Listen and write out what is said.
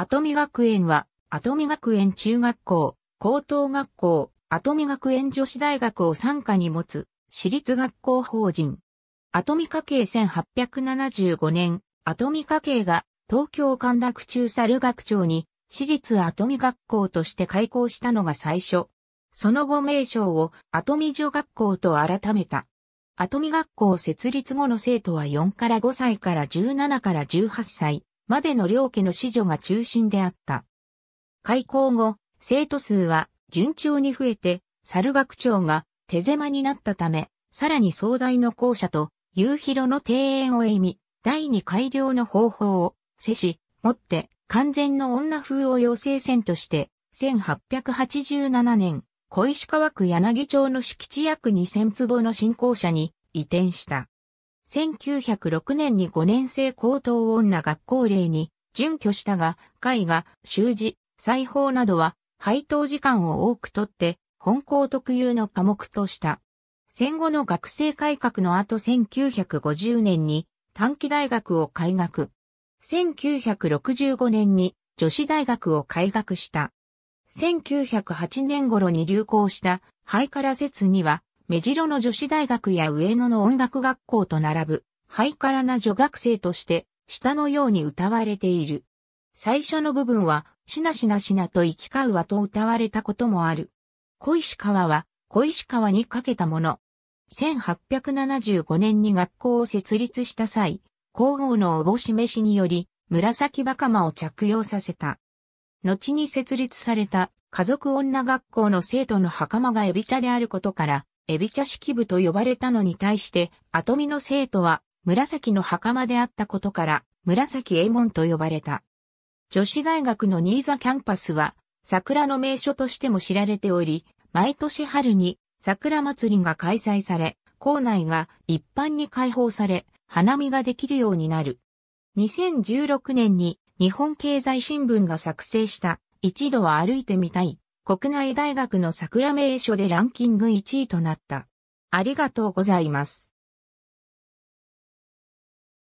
アトミ学園は、アトミ学園中学校、高等学校、アトミ学園女子大学を参加に持つ、私立学校法人。アトミ家系1875年、アトミ家系が東京神田区中猿学長に、私立アトミ学校として開校したのが最初。その後名称をアトミ女学校と改めた。アトミ学校設立後の生徒は4から5歳から17から18歳。までの両家の子女が中心であった。開校後、生徒数は順調に増えて、猿学長が手狭になったため、さらに壮大の校舎と夕広の庭園を意味、第二改良の方法を、接し、もって完全の女風を養成船として、1887年、小石川区柳町の敷地約2000坪の新校舎に移転した。1906年に5年生高等女学校令に準拠したが、絵画、習字、裁縫などは配当時間を多くとって、本校特有の科目とした。戦後の学生改革の後1950年に短期大学を開学。1965年に女子大学を開学した。1908年頃に流行したハイカラ説には目白の女子大学や上野の音楽学校と並ぶ、ハイカラな女学生として、下のように歌われている。最初の部分は、しなしなしなと行き交うわと歌われたこともある。小石川は、小石川にかけたもの。1875年に学校を設立した際、皇后のおぼししにより、紫バカマを着用させた。後に設立された家族女学校の生徒の袴がエビ茶であることから、エビ茶式部と呼ばれたのに対して、後見の生徒は、紫の袴であったことから、紫エモンと呼ばれた。女子大学の新座キャンパスは、桜の名所としても知られており、毎年春に桜祭りが開催され、校内が一般に開放され、花見ができるようになる。2016年に日本経済新聞が作成した一度は歩いてみたい国内大学の桜名所でランキング1位となった。ありがとうございます。